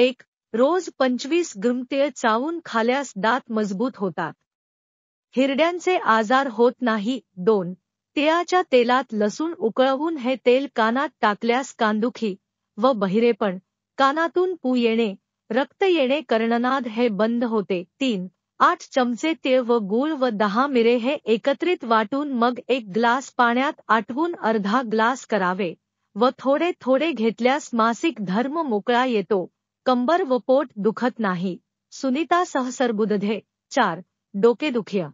एक रोज पंचवीस ग्रुमतेळ चावून खाल्यास दात मजबूत होतात हिरड्यांचे आजार होत नाही दोन तिळाच्या तेलात लसूण उकळवून हे तेल कानात टाकल्यास कांदुखी व बहिरेपण कानातून पू येणे रक्त येणे कर्णनाद हे बंद होते तीन आठ चमचे तीळ व गूळ व दहा मिरे हे एकत्रित वाटून मग एक ग्लास पाण्यात आटवून अर्धा ग्लास करावे व थोडे थोडे घेतल्यास मासिक धर्म मोकळा येतो कंबर व पोट दुखत नाही सुनीता बुधधे चार दुखिया,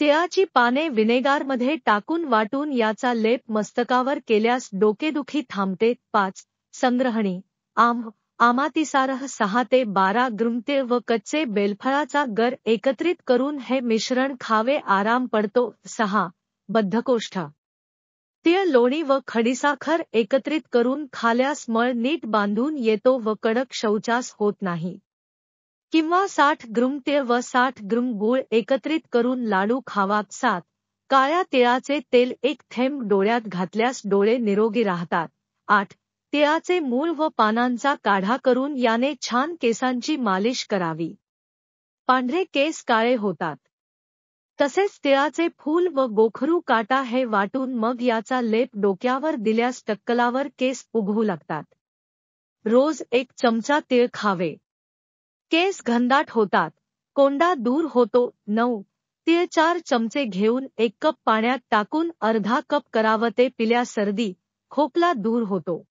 तिळाची पाने विनेगारमध्ये टाकून वाटून याचा लेप मस्तकावर केल्यास डोकेदुखी थांबते पाच संग्रहणी आम, आमातिसारह सहा ते बारा ग्रुमते व कच्चे बेलफळाचा गर एकत्रित करून हे मिश्रण खावे आराम पडतो सहा बद्धकोष्ठा तीळ लोणी व खडीसाखर एकत्रित करून खाल्यास मळ नीट बांधून येतो व कडक शौचास होत नाही किंवा साठ ग्रुम तीळ व साठ ग्रुम गुळ एकत्रित करून लाडू खावात सात काळ्या तिळाचे तेल एक थेंब डोळ्यात घातल्यास डोळे निरोगी राहतात आठ तिळाचे मूळ व पानांचा काढा करून याने छान केसांची मालिश करावी पांढरे केस काळे होतात तसेच तिळाचे फूल व गोखरू काटा हे वाटून मग याचा लेप डोक्यावर दिल्यास टक्कलावर केस उगवू लागतात रोज एक चमचा तिळ खावे केस घनदाट होतात कोंडा दूर होतो नऊ तिळ चार चमचे घेऊन एक कप पाण्यात टाकून अर्धा कप करावते पिल्या सर्दी खोकला दूर होतो